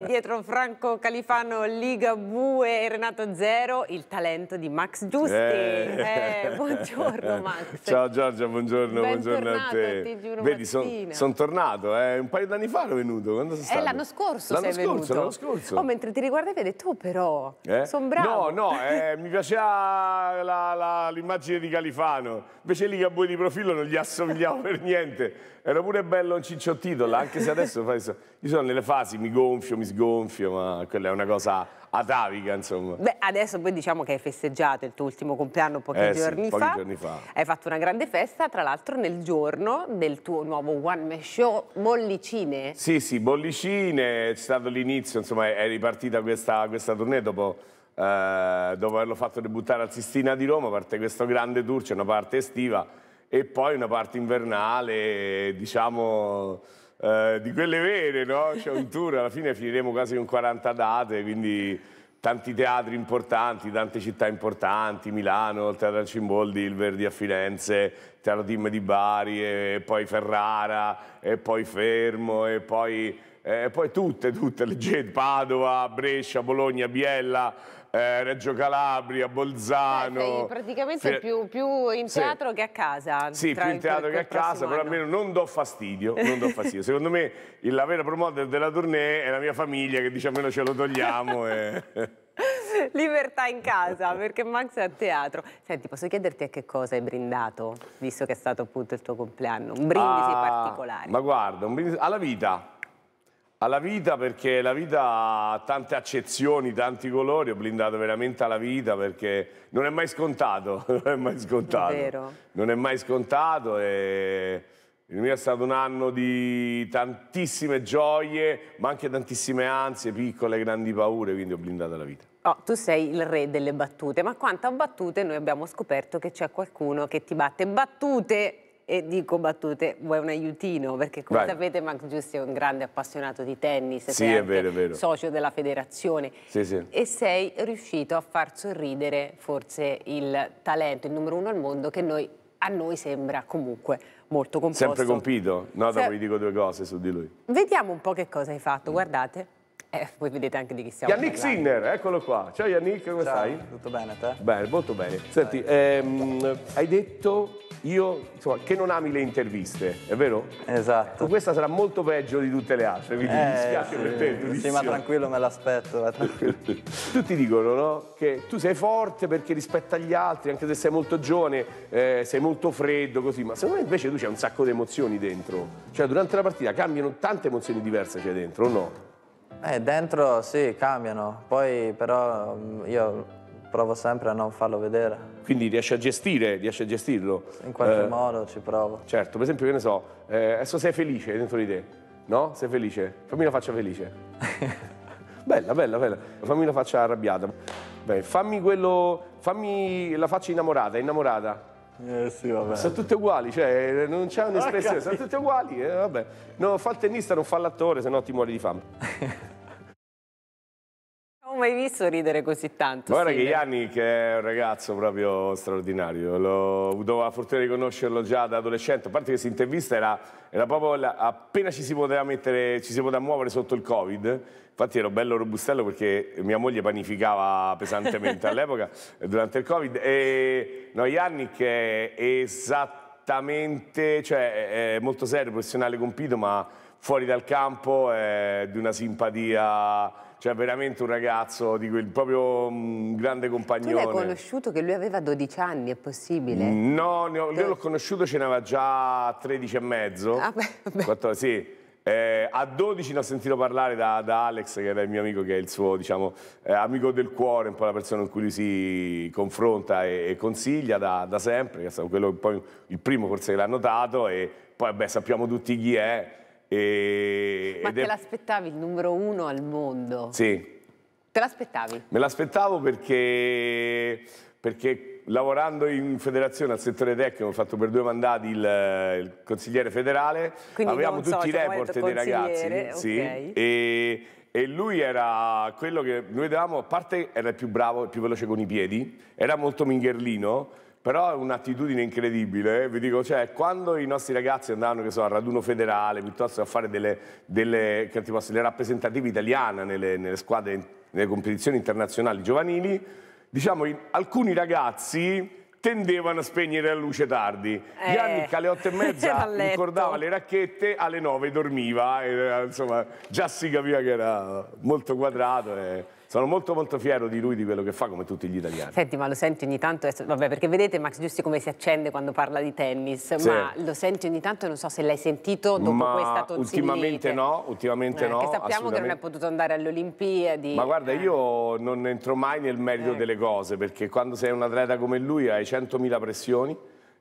Dietro Franco Califano, Liga Bue e Renato Zero, il talento di Max Giusti. Eh. Eh, buongiorno Max. Ciao Giorgia, buongiorno, buongiorno a te. Vedi, sono son tornato, eh. un paio d'anni fa ero venuto. Quando sei eh, stato? Eh, l'anno scorso l'anno scorso, L'anno scorso. Oh, mentre ti riguardavi hai detto, oh però, eh? sono bravo. No, no, eh, mi piaceva l'immagine di Califano. Invece Liga Bue di profilo non gli assomigliavo per niente. Era pure bello un cicciottito, là, anche se adesso fai... Io sono nelle fasi, mi gonfio, mi sgonfio, ma quella è una cosa atavica, insomma. Beh, adesso poi diciamo che hai festeggiato il tuo ultimo compleanno pochi, eh, giorni, sì, pochi fa. giorni fa. Hai fatto una grande festa, tra l'altro nel giorno del tuo nuovo one man show Bollicine. Sì, sì, Bollicine, è stato l'inizio, insomma, è ripartita questa, questa tournée dopo eh, dopo averlo fatto debuttare al Sistina di Roma, parte questo grande tour, c'è una parte estiva e poi una parte invernale, diciamo eh, di quelle vere, no? C'è un tour, alla fine finiremo quasi con 40 date, quindi tanti teatri importanti, tante città importanti, Milano, il Teatro Cimboldi, il Verdi a Firenze, il Teatro Team di Bari, e poi Ferrara, e poi Fermo, e poi, e poi tutte, tutte, leggete, Padova, Brescia, Bologna, Biella, eh, Reggio Calabria, Bolzano. Sei praticamente Fre più, più, in teatro sì. che a casa. Sì, più in teatro che a casa, anno. però almeno non do fastidio. Non do fastidio. Secondo me la vera promoter della tournée è la mia famiglia che dice almeno ce lo togliamo. e... Libertà in casa, perché Max è a teatro. Senti, posso chiederti a che cosa hai brindato, visto che è stato appunto il tuo compleanno? Un brindisi ah, particolare. Ma guarda, un brindisi alla vita. Alla vita perché la vita ha tante accezioni, tanti colori, ho blindato veramente alla vita perché non è mai scontato, non è mai scontato. È vero. Non è mai scontato e il mio è stato un anno di tantissime gioie, ma anche tantissime ansie, piccole, e grandi paure, quindi ho blindato la vita. Oh, tu sei il re delle battute, ma quanto a battute noi abbiamo scoperto che c'è qualcuno che ti batte battute e dico battute, vuoi un aiutino? Perché come Vai. sapete Max Giusti è un grande appassionato di tennis, sì, è vero, è vero. socio della federazione sì, sì. e sei riuscito a far sorridere forse il talento, il numero uno al mondo che noi, a noi sembra comunque molto composto. Sempre compito? No, dopo Se... vi dico due cose su di lui. Vediamo un po' che cosa hai fatto, mm. guardate. Eh, voi vedete anche di chi stiamo Yannick parlando. Sinner, eccolo qua. Ciao Yannick, come Ciao, stai? Tutto bene, a te? Bene, molto bene. Senti, ehm, hai detto io, insomma, che non ami le interviste, è vero? Esatto. Questa sarà molto peggio di tutte le altre, quindi eh, mi dispiace sì, per te. Sì, giudizio. ma tranquillo, me l'aspetto. Tutti dicono, no? Che tu sei forte perché rispetto agli altri, anche se sei molto giovane, eh, sei molto freddo, così, ma secondo me invece tu c'hai un sacco di emozioni dentro. Cioè, durante la partita cambiano tante emozioni diverse c'è dentro, o no? Eh, dentro sì, cambiano. Poi però mm, io provo sempre a non farlo vedere. Quindi riesci a gestire, riesci a gestirlo? In qualche eh, modo ci provo. Certo, per esempio, che ne so, eh, adesso sei felice dentro di te, no? Sei felice? Fammi la faccia felice. bella, bella, bella. Fammi la faccia arrabbiata. Beh, fammi quello, fammi la faccia innamorata, innamorata. Eh sì, vabbè. Sono tutte uguali, cioè non c'è un'espressione, sono tutte uguali, eh, vabbè. No, fa il tennista, non fa l'attore, sennò ti muori di fame. mai visto ridere così tanto. Guarda Silvia. che Yannick è un ragazzo proprio straordinario, ho avuto la fortuna di conoscerlo già da adolescente, a parte che questa intervista era, era proprio la, appena ci si poteva mettere, ci si poteva muovere sotto il Covid, Infatti ero bello robustello perché mia moglie panificava pesantemente all'epoca eh, durante il Covid. E no, Yannick è esattamente, cioè è molto serio, professionale compito, ma fuori dal campo è di una simpatia cioè veramente un ragazzo di quel proprio mh, mm, grande compagnone. Tu l'hai conosciuto che lui aveva 12 anni, è possibile? Mm, no, ho, io l'ho conosciuto, ce n'aveva già 13 e mezzo. Ah, beh, beh. 14, sì. Eh, a 12 ne ho sentito parlare da, da, Alex, che era il mio amico, che è il suo diciamo, eh, amico del cuore, un po' la persona con cui lui si confronta e, e consiglia da, da, sempre, che è stato quello, poi, il primo forse che l'ha notato e poi beh, sappiamo tutti chi è e, Ma te è... l'aspettavi il numero uno al mondo? Sì. Te l'aspettavi? Me l'aspettavo perché, perché, lavorando in federazione al settore tecnico, ho fatto per due mandati il, il consigliere federale, Quindi avevamo tutti so, i cioè, report dei ragazzi. Okay. Sì, e, e lui era quello che noi davamo, a parte era il più bravo, il più veloce con i piedi, era molto mingherlino, però è un'attitudine incredibile, eh? vi dico, cioè, quando i nostri ragazzi andavano so, al raduno federale, piuttosto che a fare delle, delle, posso, delle rappresentative italiane nelle, nelle squadre, nelle competizioni internazionali giovanili, diciamo, in, alcuni ragazzi tendevano a spegnere la luce tardi. Eh, Gianni alle otto e mezza ricordava le racchette, alle nove dormiva, e, insomma già si capiva che era molto quadrato. E sono molto molto fiero di lui, di quello che fa come tutti gli italiani. Senti, ma lo senti ogni tanto, vabbè, perché vedete Max Giusti come si accende quando parla di tennis, sì. ma lo senti ogni tanto e non so se l'hai sentito dopo ma questa tozzillite. ultimamente no, ultimamente eh, no. Perché sappiamo che non è potuto andare alle Olimpiadi. Ma guarda, eh. io non entro mai nel merito eh. delle cose, perché quando sei un atleta come lui hai 100.000 pressioni,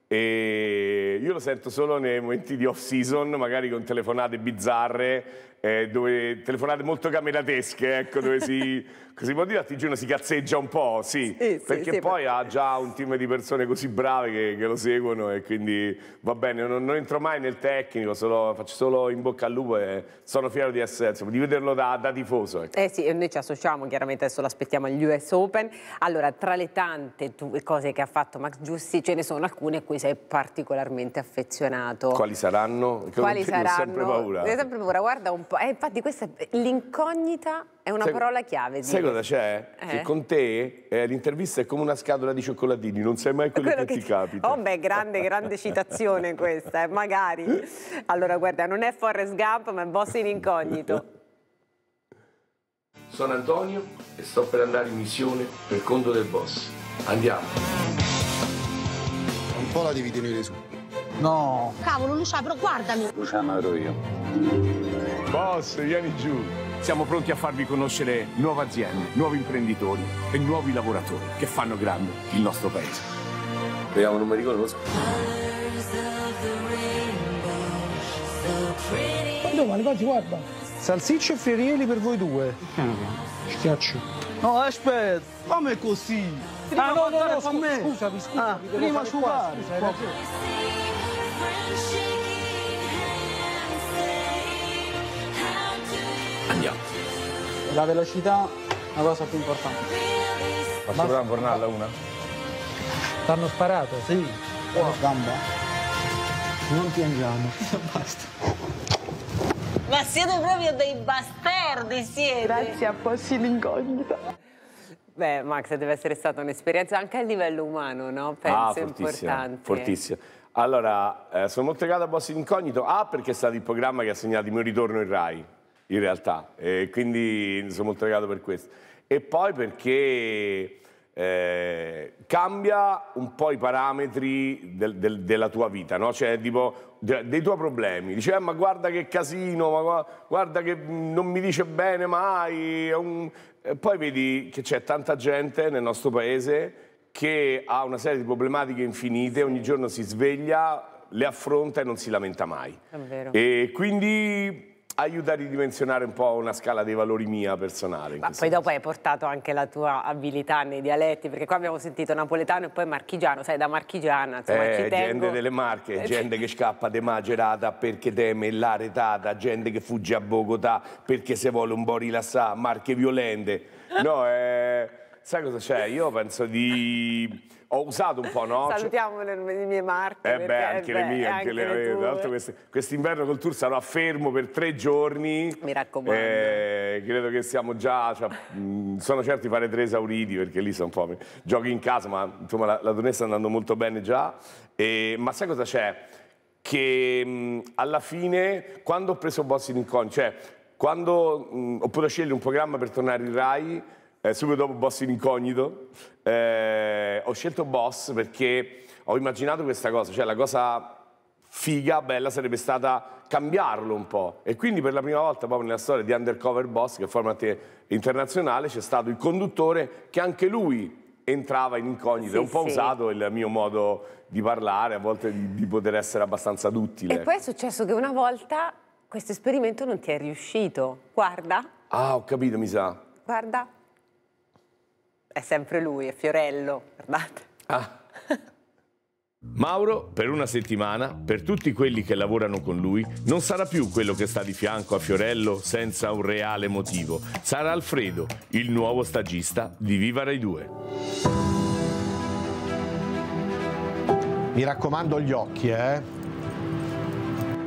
e io lo sento solo nei momenti di off season, magari con telefonate bizzarre eh, dove telefonate molto cameratesche, ecco, dove si, si può dire, a ti giuro, si cazzeggia un po', sì, sì perché sì, poi sì. ha già un team di persone così brave che, che lo seguono e quindi va bene, non, non entro mai nel tecnico, solo, faccio solo in bocca al lupo e sono fiero di, essere, insomma, di vederlo da, da tifoso. Ecco. Eh sì, e noi ci associamo, chiaramente adesso l'aspettiamo agli US Open. Allora, tra le tante cose che ha fatto Max Giussi, ce ne sono alcune a cui sei particolarmente affezionato. Quali saranno? Quali saranno? Ho sempre paura. Ho sempre paura, guarda un po' Ecco, eh, infatti questa eh, l'incognita è una sai, parola chiave. Sai cosa c'è? Eh? Che con te eh, l'intervista è come una scatola di cioccolatini, non sai mai quello, quello che, che, ti capita. Oh beh, grande, grande citazione questa, eh, magari. Allora guarda, non è Forrest Gump ma è Boss in incognito. Sono Antonio e sto per andare in missione per conto del boss. Andiamo. Un po' la devi tenere su. No. Cavolo, Luciano, però guardami. Luciano ero io. Boss, vieni giù. Siamo pronti a farvi conoscere nuove aziende, nuovi imprenditori e nuovi lavoratori che fanno grande il nostro paese. Vediamo, non mi riconosco. Quando male, guardi, guarda. Salsicce e fierieli per voi due. Schiaccio. No, aspetta, fammi così. Prima ah, no, no, no, no, scu- me. scusami, scusami. Ah, prima su qua. Scusa, via. La velocità è la cosa più importante. Faccio provare a bornarla una? T'hanno sparato? Sì. Oh. Gamba. Non piangiamo. Basta. Ma siete proprio dei bastardi, siete! Grazie a Possi l'incognita. Beh, Max, deve essere stata un'esperienza anche a livello umano, no? Penso ah, fortissima, importante. Fortissima. Allora, eh, sono molto grato a Bossi l'incognito. A, ah, perché è stato il programma che ha segnato il mio ritorno in Rai in realtà, e quindi sono molto legato per questo. E poi perché eh, cambia un po' i parametri del, del, della tua vita, no? cioè tipo de, dei tuoi problemi. Dice, eh, ma guarda che casino, ma guarda che non mi dice bene mai. Un... poi vedi che c'è tanta gente nel nostro paese che ha una serie di problematiche infinite, ogni giorno si sveglia, le affronta e non si lamenta mai. E quindi aiuta a ridimensionare un po' una scala dei valori mia personale. Ma poi caso. dopo hai portato anche la tua abilità nei dialetti, perché qua abbiamo sentito napoletano e poi marchigiano, sai, da marchigiana, insomma, eh, ci tengo. gente delle Marche, eh, gente che scappa de Magerata perché teme l'aretata, gente che fugge a Bogotà perché se vuole un po' rilassà, marche violente. No, è... Eh, Sai cosa c'è? Io penso di... Ho usato un po', no? Cioè Salutiamo le, le mie marche. Eh beh, anche beh, le mie, eh, anche, le, le Tra l'altro quest'inverno col tour sarò a fermo per tre giorni. Mi raccomando. Eh, credo che siamo già... Cioè, mh, mm, sono certo di fare tre esauriti perché lì sono un po'... Giochi in casa, ma insomma la, la tournée sta andando molto bene già. E, ma sai cosa c'è? Che mh, mm, alla fine, quando ho preso Boss in Incon, cioè quando... Mh, mm, ho potuto scegliere un programma per tornare in Rai eh, subito dopo Boss in incognito. Eh, ho scelto Boss perché ho immaginato questa cosa, cioè la cosa figa, bella sarebbe stata cambiarlo un po'. E quindi per la prima volta proprio nella storia di Undercover Boss, che è format internazionale, c'è stato il conduttore che anche lui entrava in incognito. Sì, è un po' sì. usato il mio modo di parlare, a volte di, di poter essere abbastanza duttile. E poi è ecco. successo che una volta questo esperimento non ti è riuscito. Guarda. Ah, ho capito, mi sa. Guarda. È sempre lui, è Fiorello, guardate. Ah. Mauro, per una settimana, per tutti quelli che lavorano con lui, non sarà più quello che sta di fianco a Fiorello senza un reale motivo. Sarà Alfredo, il nuovo stagista di Viva Rai 2. Mi raccomando gli occhi, eh?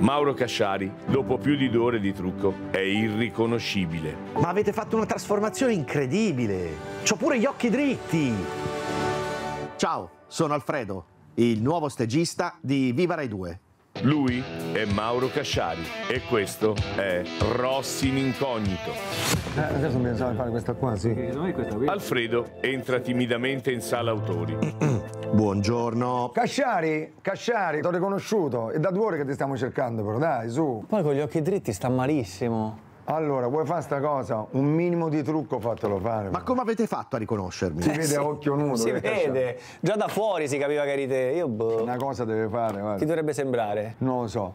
Mauro Casciari, dopo più di due ore di trucco, è irriconoscibile. Ma avete fatto una trasformazione incredibile! C'ho pure gli occhi dritti! Ciao, sono Alfredo, il nuovo stagista di Viva Rai 2. Lui è Mauro Casciari e questo è Rossi in incognito. Eh, adesso pensavo di fare questa qua, sì. Eh, Alfredo entra timidamente in sala autori. Eh, eh, Buongiorno. Casciari, Casciari, t'ho riconosciuto. È da due ore che ti stiamo cercando, però dai, su. Poi con gli occhi dritti sta malissimo. Allora, vuoi fare sta cosa? Un minimo di trucco fatelo fare. Ma come avete fatto a riconoscermi? Si eh, vede sì. a occhio nudo. Si eh, vede, cacciare. già da fuori si capiva che eri te. Io boh. Una cosa deve fare, guarda. Ti dovrebbe sembrare? Non lo so.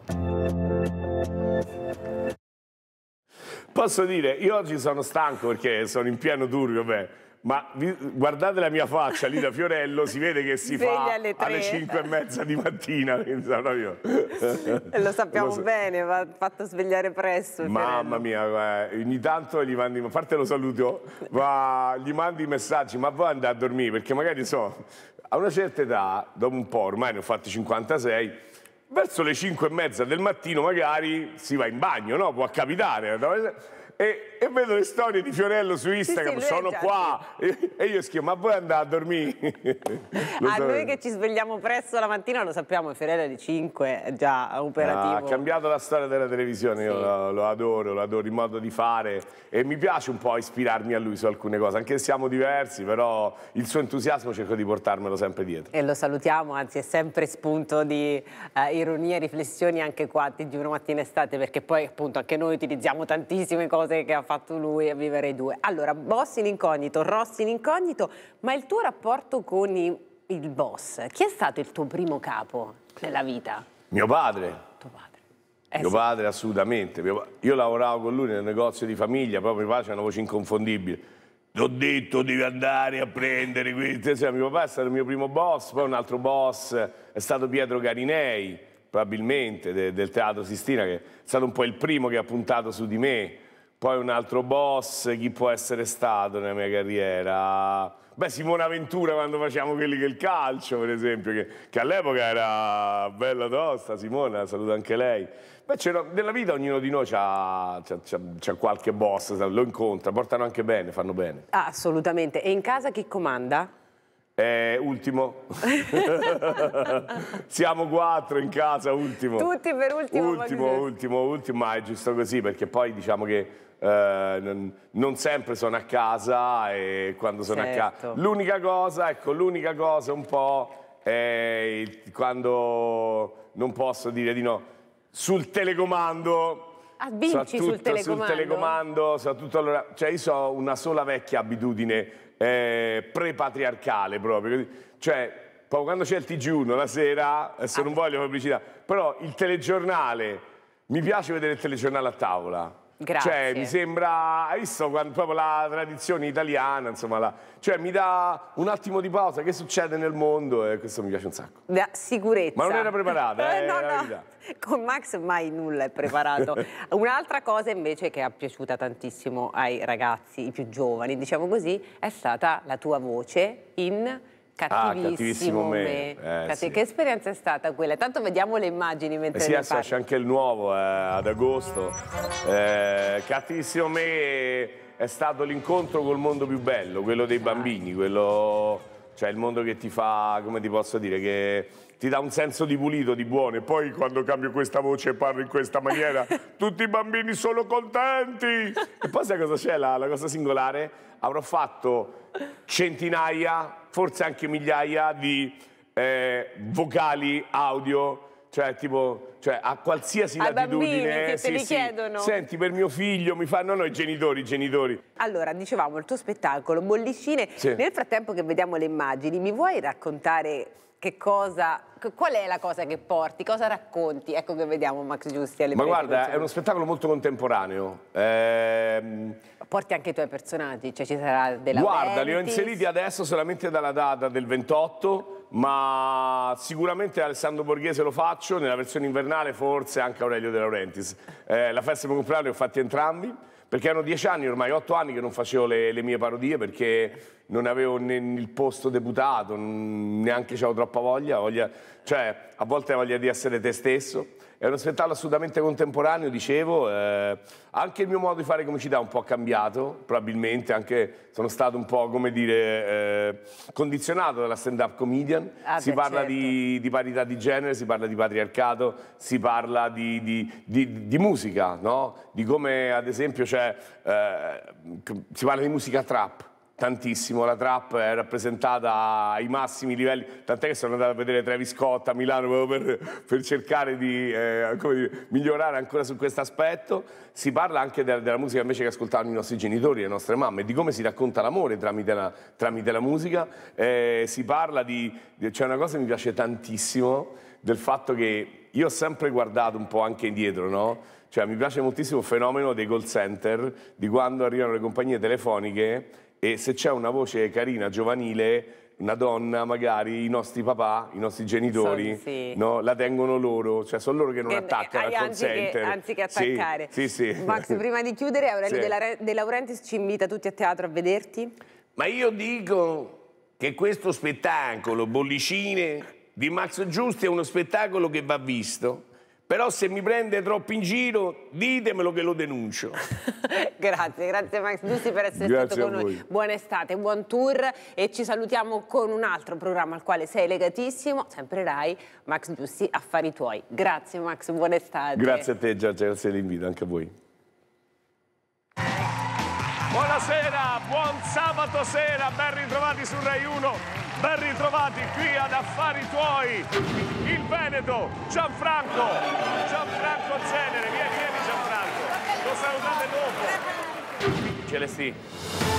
Posso dire, io oggi sono stanco perché sono in pieno dubbio, beh ma vi, guardate la mia faccia lì da Fiorello, si vede che si Sveglia fa alle, alle 5 e mezza di mattina. Lo sappiamo Lo so. bene, va fatto svegliare presto. Mamma Fiorello. mia, eh, ogni tanto gli mandi, a parte lo saluto, va, gli mandi i messaggi, ma voi andate a dormire, perché magari so, a una certa età, dopo un po', ormai ne ho fatti 56, verso le 5 e mezza del mattino magari si va in bagno, no? Può capitare. E, e, vedo le storie di Fiorello su Instagram, sì, sì, sono qua. E, e, io scrivo, ma voi andate a dormire? a so. noi che ci svegliamo presto la mattina lo sappiamo, Fiorello alle 5 è già operativo. Ah, ha cambiato la storia della televisione, sì. io lo, lo, adoro, lo adoro, il modo di fare. E mi piace un po' ispirarmi a lui su alcune cose, anche se siamo diversi, però il suo entusiasmo cerco di portarmelo sempre dietro. E lo salutiamo, anzi è sempre spunto di eh, ironia e riflessioni anche qua, di una mattina estate, perché poi appunto anche noi utilizziamo tantissime cose cose che ha fatto lui a vivere i due. Allora, boss in incognito, Rossi in incognito, ma il tuo rapporto con i, il boss, chi è stato il tuo primo capo nella vita? Mio padre. Tuo padre. Eh, mio sì. padre assolutamente. Io lavoravo con lui nel negozio di famiglia, proprio mio padre c'è una voce inconfondibile. Ti ho detto devi andare a prendere questo. Cioè, mio papà è stato il mio primo boss, poi un altro boss è stato Pietro Carinei, probabilmente, de del Teatro Sistina, che è stato un po' il primo che ha puntato su di me poi un altro boss, chi può essere stato nella mia carriera? Beh, Simone Aventura quando facciamo quelli che il calcio, per esempio, che, che all'epoca era bella tosta, Simona, saluto anche lei. Beh, nella vita ognuno di noi ha qualche boss, lo incontra, portano anche bene, fanno bene. assolutamente. E in casa chi comanda? Eh, ultimo. Siamo quattro in casa, ultimo. Tutti per ultimo. Ultimo, ultimo, ultimo, ma è giusto così, perché poi diciamo che eh, non sempre sono a casa e quando sono certo. a casa... L'unica cosa, ecco, l'unica cosa un po' è quando non posso dire di no. Sul telecomando... Ah, vinci sul telecomando? Sul telecomando, so allora... Cioè io ho una sola vecchia abitudine eh, prepatriarcale proprio. Cioè, poi quando c'è il TG1 la sera, adesso eh, ah. non voglio pubblicità, però il telegiornale, mi piace vedere il telegiornale a tavola. Grazie. Cioè, mi sembra, hai visto quando, proprio la tradizione italiana, insomma, la, cioè mi dà un attimo di pausa, che succede nel mondo e eh, questo mi piace un sacco. Da sicurezza. Ma non era preparata, eh, no, no. Con Max mai nulla è preparato. Un'altra cosa invece che è piaciuta tantissimo ai ragazzi, i più giovani, diciamo così, è stata la tua voce in Ah, cattivissimo, ah, cattivissimo me. me. Eh, sì. Che esperienza è stata quella? Tanto vediamo le immagini mentre eh sì, adesso esce anche il nuovo eh, ad agosto. Eh, cattivissimo me è stato l'incontro col mondo più bello, quello dei esatto. bambini, quello, cioè il mondo che ti fa, come ti posso dire, che ti dà un senso di pulito, di buono. E poi quando cambio questa voce e parlo in questa maniera, tutti i bambini sono contenti. E poi sai cosa c'è? La, la cosa singolare? Avrò fatto centinaia forse anche migliaia di eh, vocali audio cioè tipo cioè, a qualsiasi Ai latitudine che eh, sì, li sì. chiedono senti per mio figlio mi fanno no, i genitori genitori allora dicevamo il tuo spettacolo Mollicine, sì. nel frattempo che vediamo le immagini mi vuoi raccontare che cosa qual è la cosa che porti cosa racconti ecco che vediamo Max Giusti alle ma guarda è uno spettacolo molto contemporaneo ehm porti anche i tuoi personaggi, cioè ci sarà della Guarda, li ho inseriti adesso solamente dalla data del 28, ma sicuramente Alessandro Borghese lo faccio, nella versione invernale forse anche Aurelio De Laurentiis. Eh, la festa per compleanno li ho fatti entrambi, perché erano dieci anni ormai, otto anni che non facevo le, le mie parodie perché non avevo né il posto deputato, neanche avevo troppa voglia, voglia, cioè a volte hai voglia di essere te stesso. È uno spettacolo assolutamente contemporaneo, dicevo. Eh, anche il mio modo di fare comicità è un po' cambiato, probabilmente. Anche sono stato un po', come dire, eh, condizionato dalla stand-up comedian. Ah, si beh, parla certo. di, di, parità di genere, si parla di patriarcato, si parla di, di, di musica, no? Di come, ad esempio, cioè, eh, si parla di musica trap tantissimo, la trap è rappresentata ai massimi livelli, tant'è che sono andato a vedere Travis Scott a Milano proprio per, per cercare di eh, dire, migliorare ancora su questo aspetto. Si parla anche della, della musica invece che ascoltavano i nostri genitori, le nostre mamme, di come si racconta l'amore tramite la, tramite la musica. Eh, si parla di, di... c'è una cosa che mi piace tantissimo, del fatto che io ho sempre guardato un po' anche indietro, no? Cioè, mi piace moltissimo il fenomeno dei call center, di quando arrivano le compagnie telefoniche e se c'è una voce carina, giovanile, una donna, magari i nostri papà, i nostri genitori, sì. no? la tengono loro, cioè sono loro che non e, attaccano al call center. Anziché attaccare. Sì, sì, Max, prima di chiudere, Aurelio De Laurentiis ci invita tutti a teatro a vederti. Ma io dico che questo spettacolo, Bollicine, di Max Giusti è uno spettacolo che va visto però se mi prende troppo in giro, ditemelo che lo denuncio. grazie, grazie Max Giusti per essere grazie stato con noi. Buona estate, buon tour e ci salutiamo con un altro programma al quale sei legatissimo, sempre Rai, Max Giusti, Affari Tuoi. Grazie Max, buona estate. Grazie a te Giorgia, grazie dell'invito, anche a voi. Buonasera, buon sabato sera, ben ritrovati su Rai 1 ben ritrovati qui ad Affari Tuoi, il Veneto, Gianfranco, Gianfranco Cenere, vieni, vieni Gianfranco, lo salutate dopo. Celestì.